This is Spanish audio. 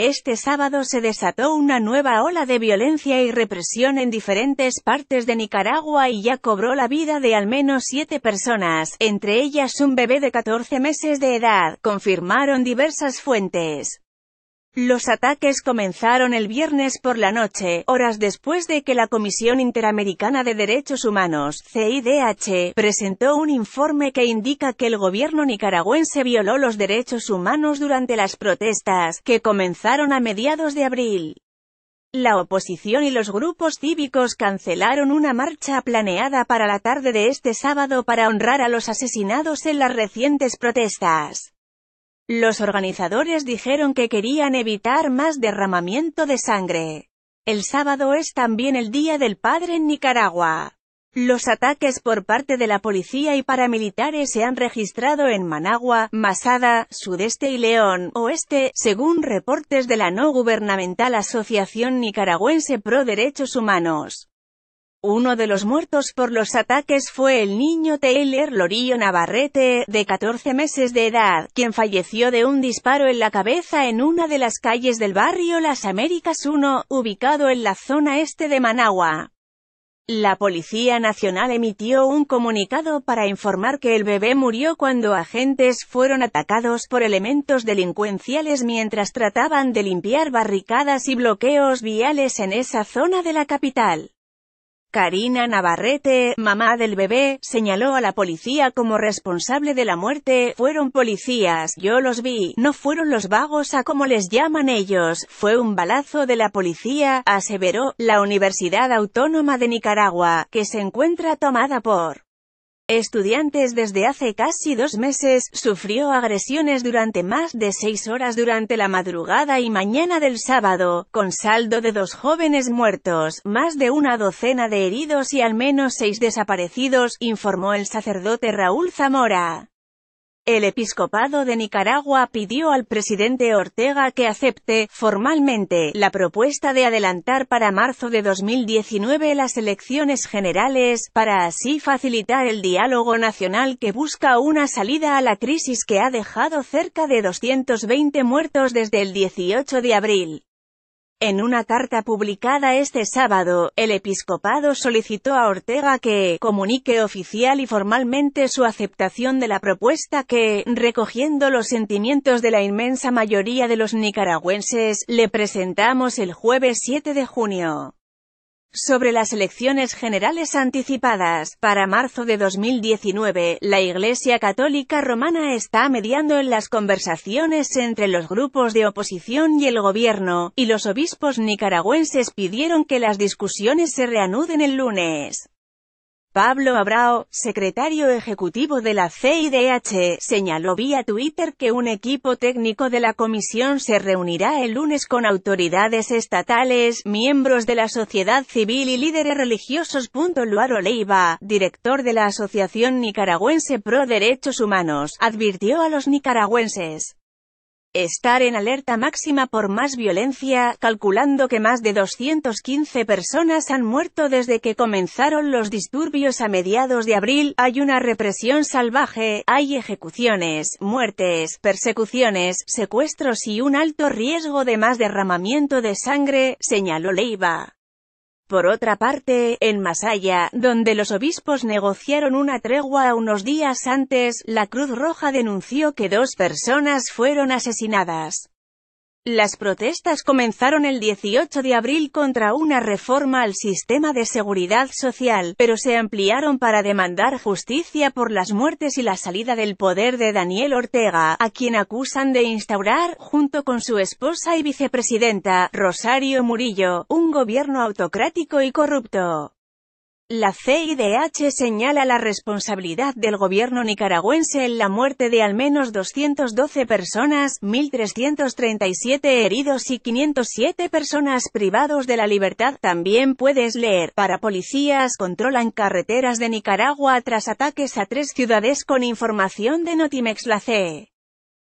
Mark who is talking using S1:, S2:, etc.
S1: Este sábado se desató una nueva ola de violencia y represión en diferentes partes de Nicaragua y ya cobró la vida de al menos siete personas, entre ellas un bebé de 14 meses de edad, confirmaron diversas fuentes. Los ataques comenzaron el viernes por la noche, horas después de que la Comisión Interamericana de Derechos Humanos, CIDH, presentó un informe que indica que el gobierno nicaragüense violó los derechos humanos durante las protestas, que comenzaron a mediados de abril. La oposición y los grupos cívicos cancelaron una marcha planeada para la tarde de este sábado para honrar a los asesinados en las recientes protestas. Los organizadores dijeron que querían evitar más derramamiento de sangre. El sábado es también el Día del Padre en Nicaragua. Los ataques por parte de la policía y paramilitares se han registrado en Managua, Masada, Sudeste y León, Oeste, según reportes de la no gubernamental Asociación Nicaragüense Pro Derechos Humanos. Uno de los muertos por los ataques fue el niño Taylor Lorillo Navarrete, de 14 meses de edad, quien falleció de un disparo en la cabeza en una de las calles del barrio Las Américas 1, ubicado en la zona este de Managua. La Policía Nacional emitió un comunicado para informar que el bebé murió cuando agentes fueron atacados por elementos delincuenciales mientras trataban de limpiar barricadas y bloqueos viales en esa zona de la capital. Karina Navarrete, mamá del bebé, señaló a la policía como responsable de la muerte, fueron policías, yo los vi, no fueron los vagos a como les llaman ellos, fue un balazo de la policía, aseveró, la Universidad Autónoma de Nicaragua, que se encuentra tomada por estudiantes desde hace casi dos meses, sufrió agresiones durante más de seis horas durante la madrugada y mañana del sábado, con saldo de dos jóvenes muertos, más de una docena de heridos y al menos seis desaparecidos, informó el sacerdote Raúl Zamora. El episcopado de Nicaragua pidió al presidente Ortega que acepte, formalmente, la propuesta de adelantar para marzo de 2019 las elecciones generales, para así facilitar el diálogo nacional que busca una salida a la crisis que ha dejado cerca de 220 muertos desde el 18 de abril. En una carta publicada este sábado, el episcopado solicitó a Ortega que comunique oficial y formalmente su aceptación de la propuesta que, recogiendo los sentimientos de la inmensa mayoría de los nicaragüenses, le presentamos el jueves 7 de junio. Sobre las elecciones generales anticipadas para marzo de 2019, la Iglesia Católica Romana está mediando en las conversaciones entre los grupos de oposición y el gobierno, y los obispos nicaragüenses pidieron que las discusiones se reanuden el lunes. Pablo Abrao, secretario ejecutivo de la CIDH, señaló vía Twitter que un equipo técnico de la comisión se reunirá el lunes con autoridades estatales, miembros de la sociedad civil y líderes religiosos. Luaro Leiva, director de la Asociación Nicaragüense Pro Derechos Humanos, advirtió a los nicaragüenses Estar en alerta máxima por más violencia, calculando que más de 215 personas han muerto desde que comenzaron los disturbios a mediados de abril, hay una represión salvaje, hay ejecuciones, muertes, persecuciones, secuestros y un alto riesgo de más derramamiento de sangre, señaló Leiva. Por otra parte, en Masaya, donde los obispos negociaron una tregua unos días antes, la Cruz Roja denunció que dos personas fueron asesinadas. Las protestas comenzaron el 18 de abril contra una reforma al sistema de seguridad social, pero se ampliaron para demandar justicia por las muertes y la salida del poder de Daniel Ortega, a quien acusan de instaurar, junto con su esposa y vicepresidenta, Rosario Murillo, un gobierno autocrático y corrupto. La CIDH señala la responsabilidad del gobierno nicaragüense en la muerte de al menos 212 personas, 1.337 heridos y 507 personas privados de la libertad. También puedes leer, para policías controlan carreteras de Nicaragua tras ataques a tres ciudades con información de Notimex. La C.